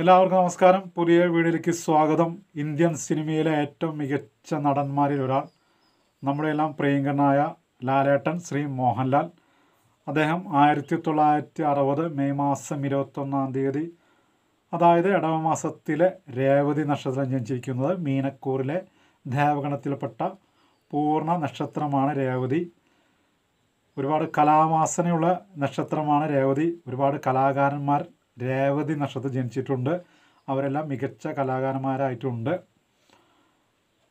എല്ലാവർക്കും നമസ്കാരം പുതിയ വീഡിയോയിലേക്ക് സ്വാഗതം ഇന്ത്യൻ സിനിമയിലെ ഏറ്റവും മികച്ച നടന്മാരിൽ ഒരാൾ നമ്മുടെ എല്ലാം പ്രിയങ്കരനായ ലാലേട്ടൻ ശ്രീ മോഹൻലാൽ അദ്ദേഹം ആയിരത്തി തൊള്ളായിരത്തി അറുപത് മെയ് മാസം ഇരുപത്തൊന്നാം തീയതി അതായത് ഇടവ മാസത്തിലെ രേവതി നക്ഷത്രം ജനിച്ചിരിക്കുന്നത് മീനക്കൂറിലെ ദേവഗണത്തിൽപ്പെട്ട പൂർണ്ണ നക്ഷത്രമാണ് രേവതി ഒരുപാട് കലാവാസനയുള്ള നക്ഷത്രമാണ് രേവതി ഒരുപാട് കലാകാരന്മാർ രേവതി നക്ഷത്രത്തിൽ ജനിച്ചിട്ടുണ്ട് അവരെല്ലാം മികച്ച കലാകാരന്മാരായിട്ടുണ്ട്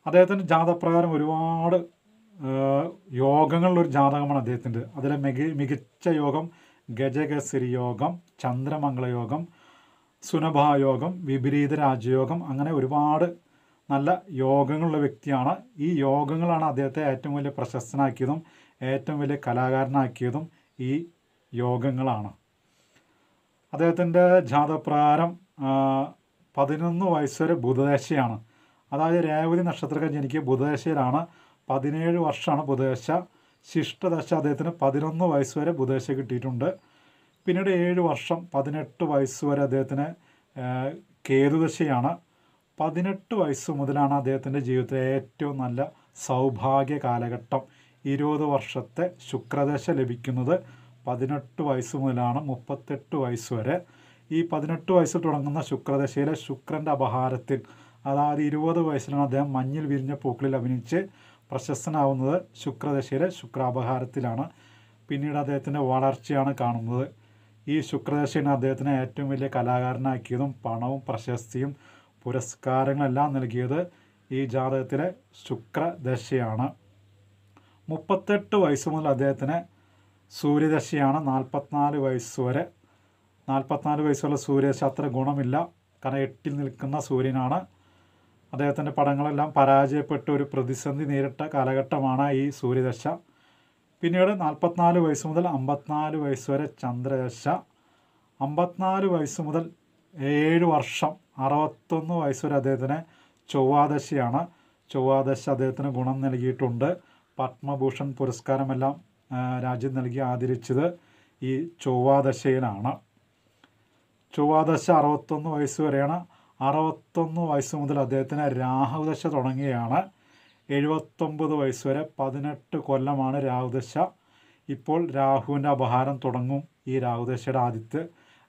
അദ്ദേഹത്തിൻ്റെ ജാതപ്രകാരം ഒരുപാട് യോഗങ്ങളിലൊരു ജാതകമാണ് അദ്ദേഹത്തിൻ്റെ അതിലെ മിക മികച്ച യോഗം ഗജകസിരി യോഗം ചന്ദ്രമംഗളയോഗം സുനഭായോഗം വിപരീത രാജയോഗം അങ്ങനെ ഒരുപാട് നല്ല യോഗങ്ങളുള്ള വ്യക്തിയാണ് ഈ യോഗങ്ങളാണ് അദ്ദേഹത്തെ ഏറ്റവും വലിയ പ്രശസ്തനാക്കിയതും ഏറ്റവും വലിയ കലാകാരനാക്കിയതും ഈ യോഗങ്ങളാണ് അദ്ദേഹത്തിൻ്റെ ജാതപ്രകാരം പതിനൊന്ന് വയസ്സൊരു വരെ ബുധദശയാണ് അതായത് രേവതി നക്ഷത്രക്കാരൻ ജനിക്കുക ബുധദേശയിലാണ് പതിനേഴ് വർഷമാണ് ബുധദശ ശിഷ്ടദശ അദ്ദേഹത്തിന് പതിനൊന്ന് വയസ്സ് വരെ ബുധദശ കിട്ടിയിട്ടുണ്ട് പിന്നീട് ഏഴ് വർഷം പതിനെട്ട് വയസ്സ് വരെ അദ്ദേഹത്തിന് കേതുദശയാണ് പതിനെട്ട് വയസ്സ് മുതലാണ് അദ്ദേഹത്തിൻ്റെ ജീവിതത്തിലെ ഏറ്റവും നല്ല സൗഭാഗ്യ കാലഘട്ടം ഇരുപത് വർഷത്തെ ശുക്രദശ ലഭിക്കുന്നത് പതിനെട്ട് വയസ്സ് മുതലാണ് മുപ്പത്തെട്ട് വയസ്സ് വരെ ഈ പതിനെട്ട് വയസ്സിൽ തുടങ്ങുന്ന ശുക്രദശയിലെ ശുക്രൻ്റെ അപഹാരത്തിൽ അതായത് ഇരുപത് വയസ്സിലാണ് അദ്ദേഹം മഞ്ഞിൽ വിരിഞ്ഞ പൂക്കളിൽ അഭിനയിച്ച് പ്രശസ്തനാവുന്നത് ശുക്രദശയിലെ ശുക്രാപഹാരത്തിലാണ് പിന്നീട് അദ്ദേഹത്തിൻ്റെ വളർച്ചയാണ് കാണുന്നത് ഈ ശുക്രദശയാണ് അദ്ദേഹത്തിനെ ഏറ്റവും വലിയ കലാകാരനാക്കിയതും പണവും പ്രശസ്തിയും പുരസ്കാരങ്ങളെല്ലാം നൽകിയത് ഈ ജാതകത്തിലെ ശുക്രദശയാണ് മുപ്പത്തെട്ട് വയസ്സ് മുതൽ അദ്ദേഹത്തിന് സൂര്യദശയാണ് നാൽപ്പത്തിനാല് വയസ്സ് വരെ നാൽപ്പത്തിനാല് വയസ്സുള്ള സൂര്യദശ അത്ര ഗുണമില്ല കാരണം എട്ടിൽ നിൽക്കുന്ന സൂര്യനാണ് അദ്ദേഹത്തിൻ്റെ പടങ്ങളെല്ലാം പരാജയപ്പെട്ട ഒരു പ്രതിസന്ധി നേരിട്ട കാലഘട്ടമാണ് ഈ സൂര്യദശ പിന്നീട് നാൽപ്പത്തിനാല് വയസ്സ് മുതൽ അമ്പത്തിനാല് വയസ്സ് വരെ ചന്ദ്രദശ അമ്പത്തിനാല് വയസ്സ് മുതൽ ഏഴ് വർഷം അറുപത്തൊന്ന് വയസ്സ് വരെ അദ്ദേഹത്തിന് ചൊവ്വാദശയാണ് ചൊവ്വാദശ അദ്ദേഹത്തിന് ഗുണം നൽകിയിട്ടുണ്ട് പത്മഭൂഷൺ പുരസ്കാരമെല്ലാം രാജ്യം നൽകി ആദരിച്ചത് ഈ ചൊവ്വാദശയിലാണ് ചൊവ്വാദശ അറുപത്തൊന്ന് വയസ്സ് വരെയാണ് അറുപത്തൊന്ന് വയസ്സ് മുതൽ അദ്ദേഹത്തിന് രാഹുദശ തുടങ്ങിയാണ് എഴുപത്തൊമ്പത് വയസ്സ് വരെ പതിനെട്ട് കൊല്ലമാണ് രാഹുദശ ഇപ്പോൾ രാഹുവിൻ്റെ അപഹാരം തുടങ്ങും ഈ രാഹുദശയുടെ ആദ്യത്തെ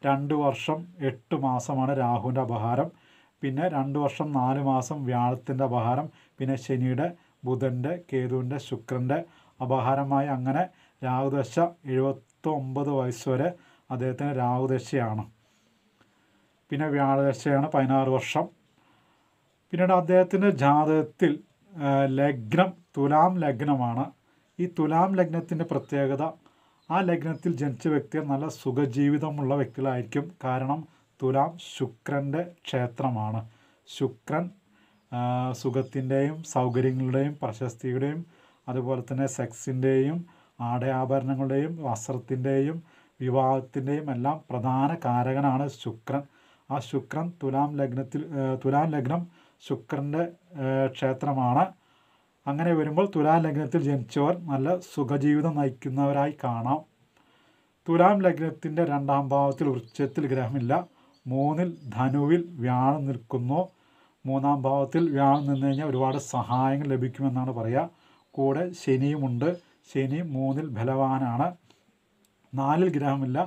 രണ്ട് വർഷം എട്ട് മാസമാണ് രാഹുവിൻ്റെ അപഹാരം പിന്നെ രണ്ട് വർഷം നാല് മാസം വ്യാഴത്തിൻ്റെ അപഹാരം പിന്നെ ശനിയുടെ ബുധൻ്റെ കേതുവിൻ്റെ ശുക്രൻ്റെ അപഹാരമായി അങ്ങനെ രാഹുദശ എഴുപത്തൊമ്പത് വയസ്സ് വരെ അദ്ദേഹത്തിന് രാഹുദശയാണ് പിന്നെ വ്യാഴദശയാണ് പതിനാറ് വർഷം പിന്നീട് അദ്ദേഹത്തിൻ്റെ ജാതകത്തിൽ ലഗ്നം തുലാം ലഗ്നമാണ് ഈ തുലാം ലഗ്നത്തിൻ്റെ പ്രത്യേകത ആ ലഗ്നത്തിൽ ജനിച്ച വ്യക്തികൾ നല്ല സുഖജീവിതമുള്ള വ്യക്തികളായിരിക്കും കാരണം തുലാം ശുക്രൻ്റെ ക്ഷേത്രമാണ് ശുക്രൻ സുഖത്തിൻ്റെയും സൗകര്യങ്ങളുടെയും പ്രശസ്തിയുടെയും അതുപോലെ തന്നെ സെക്സിൻ്റെയും ആടയാഭരണങ്ങളുടെയും വസ്ത്രത്തിൻ്റെയും വിവാഹത്തിൻ്റെയും എല്ലാം പ്രധാന കാരകനാണ് ശുക്രൻ ആ ശുക്രൻ തുലാം ലഗ്നത്തിൽ തുലാം ലഗ്നം ശുക്രൻ്റെ ക്ഷേത്രമാണ് അങ്ങനെ വരുമ്പോൾ തുലാം ലഗ്നത്തിൽ ജനിച്ചവർ നല്ല സുഖജീവിതം നയിക്കുന്നവരായി കാണാം തുലാം ലഗ്നത്തിൻ്റെ രണ്ടാം ഭാവത്തിൽ ഉച്ചത്തിൽ ഗ്രഹമില്ല മൂന്നിൽ ധനുവിൽ വ്യാഴം നിൽക്കുന്നു മൂന്നാം ഭാവത്തിൽ വ്യാഴം നിന്ന് കഴിഞ്ഞാൽ ഒരുപാട് സഹായങ്ങൾ ലഭിക്കുമെന്നാണ് പറയുക കൂടെ ശനിയുമുണ്ട് ശനി മൂന്നിൽ ബലവാനാണ് നാലിൽ ഗ്രഹമില്ല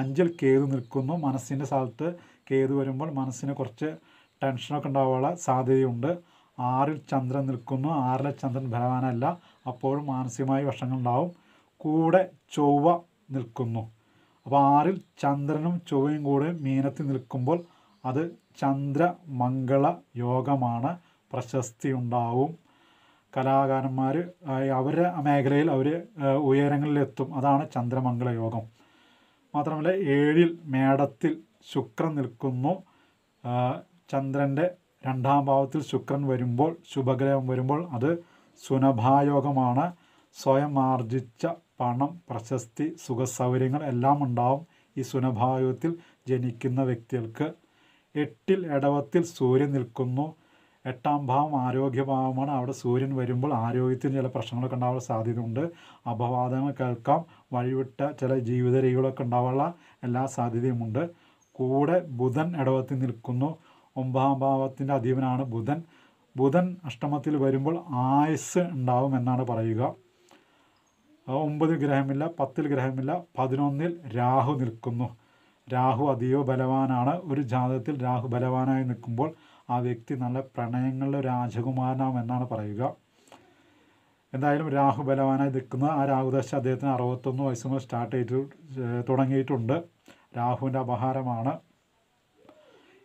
അഞ്ചിൽ കേതു നിൽക്കുന്നു മനസ്സിൻ്റെ സ്ഥലത്ത് കേതു വരുമ്പോൾ മനസ്സിന് കുറച്ച് ടെൻഷനൊക്കെ ഉണ്ടാവാനുള്ള സാധ്യതയുണ്ട് ആറിൽ ചന്ദ്രൻ നിൽക്കുന്നു ആറിലെ ചന്ദ്രൻ ബലവാനല്ല അപ്പോഴും മാനസികമായ ഉണ്ടാവും കൂടെ ചൊവ്വ നിൽക്കുന്നു അപ്പോൾ ആറിൽ ചന്ദ്രനും ചൊവ്വയും കൂടെ മീനത്തിൽ നിൽക്കുമ്പോൾ അത് ചന്ദ്രമംഗള യോഗമാണ് പ്രശസ്തി ഉണ്ടാവും കലാകാരന്മാർ അവരുടെ മേഖലയിൽ അവർ ഉയരങ്ങളിലെത്തും അതാണ് ചന്ദ്രമംഗള യോഗം മാത്രമല്ല ഏഴിൽ മേടത്തിൽ ശുക്രൻ നിൽക്കുന്നു ചന്ദ്രൻ്റെ രണ്ടാം ഭാവത്തിൽ ശുക്രൻ വരുമ്പോൾ ശുഭഗ്രഹം വരുമ്പോൾ അത് സുനഭായോഗമാണ് സ്വയം ആർജിച്ച പണം പ്രശസ്തി സുഖസൗകര്യങ്ങൾ എല്ലാം ഉണ്ടാവും ഈ സുനഭായോഗത്തിൽ ജനിക്കുന്ന വ്യക്തികൾക്ക് എട്ടിൽ ഇടവത്തിൽ സൂര്യൻ നിൽക്കുന്നു എട്ടാം ഭാവം ആരോഗ്യഭാവമാണ് അവിടെ സൂര്യൻ വരുമ്പോൾ ആരോഗ്യത്തിന് ചില പ്രശ്നങ്ങളൊക്കെ ഉണ്ടാവാൻ സാധ്യതയുണ്ട് അപവാദങ്ങൾ കേൾക്കാം വഴിവിട്ട ചില ജീവിത രീതികളൊക്കെ ഉണ്ടാവാനുള്ള എല്ലാ സാധ്യതയുമുണ്ട് കൂടെ ബുധൻ ഇടവത്തിൽ നിൽക്കുന്നു ഒമ്പതാം ഭാവത്തിൻ്റെ അധീപനാണ് ബുധൻ ബുധൻ അഷ്ടമത്തിൽ വരുമ്പോൾ ആയുസ് ഉണ്ടാവും എന്നാണ് പറയുക ഒമ്പതിൽ ഗ്രഹമില്ല പത്തിൽ ഗ്രഹമില്ല പതിനൊന്നിൽ രാഹു നിൽക്കുന്നു രാഹു അതീവ ബലവാനാണ് ഒരു ജാതകത്തിൽ രാഹു ബലവാനായി നിൽക്കുമ്പോൾ ആ വ്യക്തി നല്ല പ്രണയങ്ങളുടെ രാജകുമാരനാവും എന്നാണ് പറയുക എന്തായാലും രാഹു ബലവാനായി നിൽക്കുന്ന ആ രാഹുദശ അദ്ദേഹത്തിന് അറുപത്തൊന്ന് വയസ്സ് മുതൽ സ്റ്റാർട്ട് ചെയ്തു തുടങ്ങിയിട്ടുണ്ട് രാഹുവിൻ്റെ അപഹാരമാണ്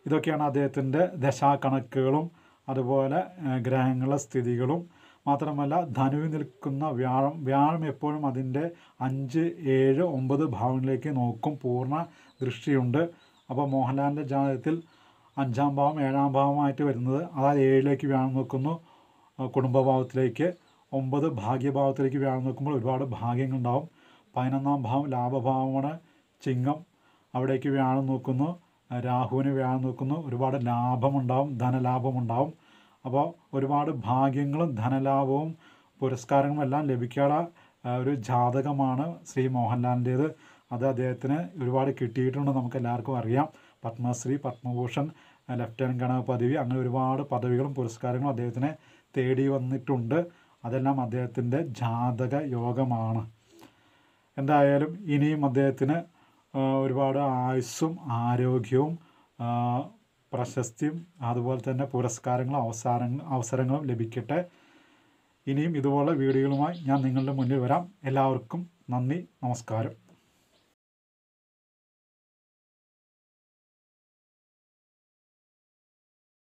ഇതൊക്കെയാണ് അദ്ദേഹത്തിൻ്റെ ദശാകണക്കുകളും അതുപോലെ ഗ്രഹങ്ങളുടെ സ്ഥിതികളും മാത്രമല്ല ധനുവിൽ നിൽക്കുന്ന വ്യാഴം വ്യാഴം എപ്പോഴും അതിൻ്റെ അഞ്ച് ഏഴ് ഒമ്പത് ഭാവങ്ങളിലേക്ക് നോക്കും പൂർണ്ണ ദൃഷ്ടിയുണ്ട് അപ്പോൾ മോഹൻലാലിൻ്റെ ജാതകത്തിൽ അഞ്ചാം ഭാവം ഏഴാം ഭാവമായിട്ട് വരുന്നത് അതായത് ഏഴിലേക്ക് വ്യാഴം നോക്കുന്നു കുടുംബഭാവത്തിലേക്ക് ഒമ്പത് ഭാഗ്യഭാവത്തിലേക്ക് വ്യാഴം നോക്കുമ്പോൾ ഒരുപാട് ഭാഗ്യങ്ങളുണ്ടാവും പതിനൊന്നാം ഭാവം ലാഭഭാവമാണ് ചിങ്ങം അവിടേക്ക് വ്യാഴം നോക്കുന്നു രാഹുവിന് വ്യാഴം നോക്കുന്നു ഒരുപാട് ലാഭമുണ്ടാവും ധനലാഭമുണ്ടാവും അപ്പോൾ ഒരുപാട് ഭാഗ്യങ്ങളും ധനലാഭവും പുരസ്കാരങ്ങളും എല്ലാം ലഭിക്കാത്ത ഒരു ജാതകമാണ് ശ്രീ മോഹൻലാലിൻ്റേത് അത് അദ്ദേഹത്തിന് ഒരുപാട് കിട്ടിയിട്ടുണ്ട് നമുക്ക് എല്ലാവർക്കും അറിയാം പത്മശ്രീ പത്മഭൂഷൺ ലഫ്റ്റനൻറ്റ് ഗണ പദവി അങ്ങനെ ഒരുപാട് പദവികളും പുരസ്കാരങ്ങളും അദ്ദേഹത്തിനെ തേടി വന്നിട്ടുണ്ട് അതെല്ലാം അദ്ദേഹത്തിൻ്റെ ജാതക യോഗമാണ് എന്തായാലും ഇനിയും അദ്ദേഹത്തിന് ഒരുപാട് ആയുസ്സും ആരോഗ്യവും പ്രശസ്തിയും അതുപോലെ തന്നെ പുരസ്കാരങ്ങളും അവസാരങ്ങൾ അവസരങ്ങളും ലഭിക്കട്ടെ ഇനിയും ഇതുപോലെ വീഡിയോകളുമായി ഞാൻ നിങ്ങളുടെ മുന്നിൽ വരാം എല്ലാവർക്കും നന്ദി നമസ്കാരം